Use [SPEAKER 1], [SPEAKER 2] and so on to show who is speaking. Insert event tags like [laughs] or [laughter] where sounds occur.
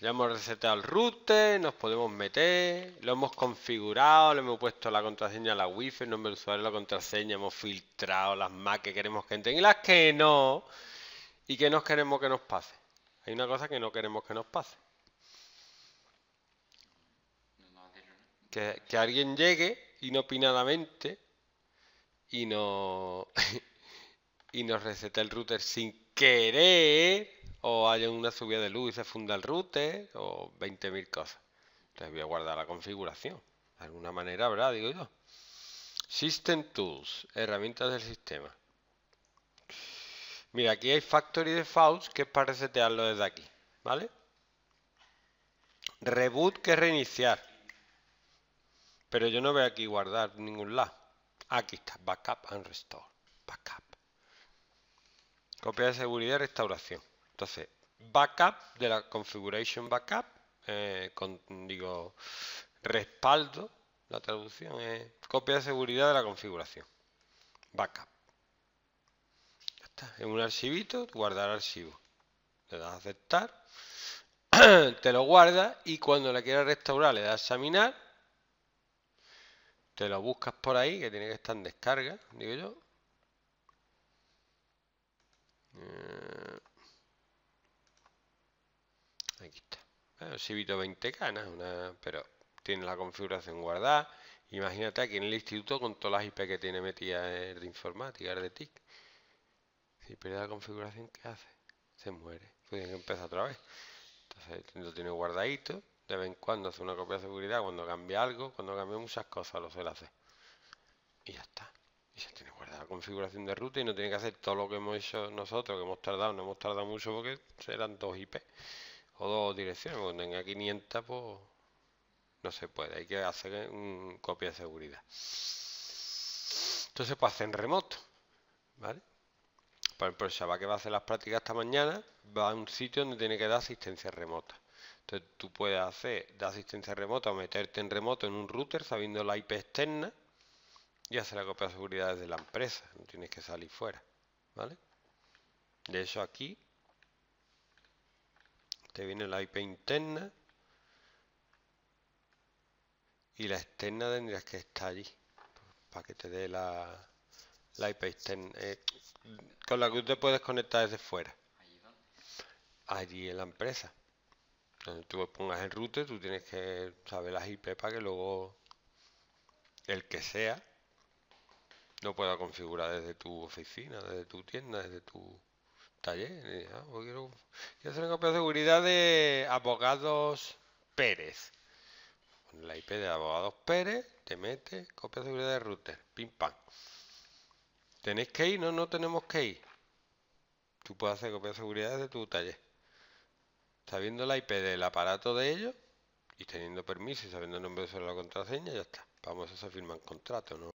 [SPEAKER 1] ya hemos resetado el router, nos podemos meter, lo hemos configurado, le hemos puesto la contraseña a la wifi, el nombre de usuario, la contraseña, hemos filtrado las más que queremos que entren y las que no. ¿Y que no queremos que nos pase? Hay una cosa que no queremos que nos pase. Que, alguien llegue inopinadamente y no [laughs] y nos resete el router sin querer o hay una subida de luz y se funda el router, o 20.000 cosas. Entonces voy a guardar la configuración. De alguna manera habrá, digo yo. System Tools, herramientas del sistema. Mira, aquí hay Factory Defaults, que es para resetearlo desde aquí, ¿vale? Reboot, que es reiniciar. Pero yo no veo aquí guardar ningún lado. Aquí está, Backup and Restore. Backup. Copia de seguridad y restauración. Entonces, backup de la configuration backup, eh, digo, respaldo, la traducción es copia de seguridad de la configuración. Backup. En un archivito, guardar archivo. Le das a aceptar, [clears throat] te lo guarda y cuando la quieras restaurar le das a examinar. Te lo buscas por ahí, que tiene que estar en descarga, digo yo. Eh, aquí está, Bueno, Civito 20 canas, Una, pero tiene la configuración guardada. Imagínate aquí en el instituto con todas las IP que tiene metidas de informática, de TIC. Si pierde la configuración, ¿qué hace? Se muere. Pues tiene que empezar otra vez. Entonces lo tiene guardadito. De vez en cuando hace una copia de seguridad cuando cambia algo, cuando cambia muchas cosas, lo suele hacer. Y ya está. Y se tiene guardada la configuración de ruta y no tiene que hacer todo lo que hemos hecho nosotros, que hemos tardado, no hemos tardado mucho porque serán dos IP dos direcciones, cuando tenga 500 pues no se puede, hay que hacer un copia de seguridad. Entonces pues hacer en remoto, ¿vale? Por ejemplo, el que va a hacer las prácticas esta mañana va a un sitio donde tiene que dar asistencia remota. Entonces tú puedes hacer de asistencia remota o meterte en remoto en un router sabiendo la IP externa y hacer la copia de seguridad desde la empresa. No tienes que salir fuera. ¿Vale? De eso aquí te viene la IP interna. Y la externa tendrías que estar allí. Para que te dé la, IP externa. Eh, con la que tú te puedes conectar desde fuera. Allí en la empresa. cuando tú pongas el router, tú tienes que saber las IP para que luego el que sea lo pueda configurar desde tu oficina, desde tu tienda, desde tu taller. Eh, quiero, hacer una copia de seguridad de abogados Pérez. la IP de abogados Pérez, te mete, copia de seguridad de router, pim pam. ¿Tenéis que ir? No, no tenemos que ir. Tú puedes hacer copia de seguridad de tu taller. Sabiendo la IP del aparato de ellos y teniendo permiso y sabiendo el nombre de la contraseña, ya está. Vamos, a firmar firma contrato, ¿no?